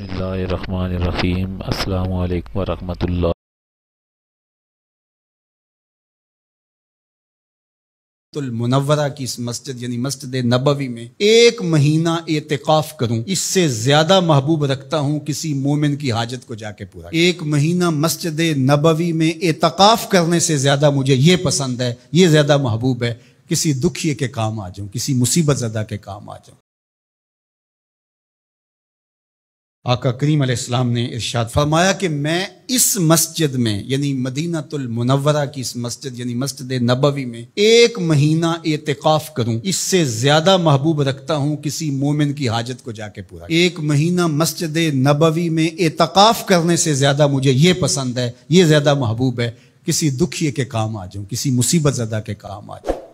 बसमीम् अल्लाम वरम मुनवरा की इस मस्जिद यानी मस्जिद नबवी में एक महीना एतकाफ करूं इससे ज्यादा महबूब रखता हूं किसी मोमिन की हाजत को जाके पूरा एक महीना मस्जिद नबवी में एतकाफ करने से ज्यादा मुझे ये पसंद है ये ज्यादा महबूब है किसी दुखिए के काम आ जाऊं किसी मुसीबत ज़दा के काम आ जाऊं आका करीम अलैहिस्सलाम ने इरशाद फरमाया कि मैं इस मस्जिद में यानी मदीनातुलमनवरा की इस मस्जिद यानी मस्जिद नबवी में एक महीना एतकाफ करूं इससे ज्यादा महबूब रखता हूं किसी मोमिन की हाजत को जाके पूरा एक महीना मस्जिद नबवी में एतकाफ करने से ज्यादा मुझे ये पसंद है ये ज्यादा महबूब है किसी दुखिए के काम आ जाऊं किसी मुसीबत ज़दा के काम आ जाऊं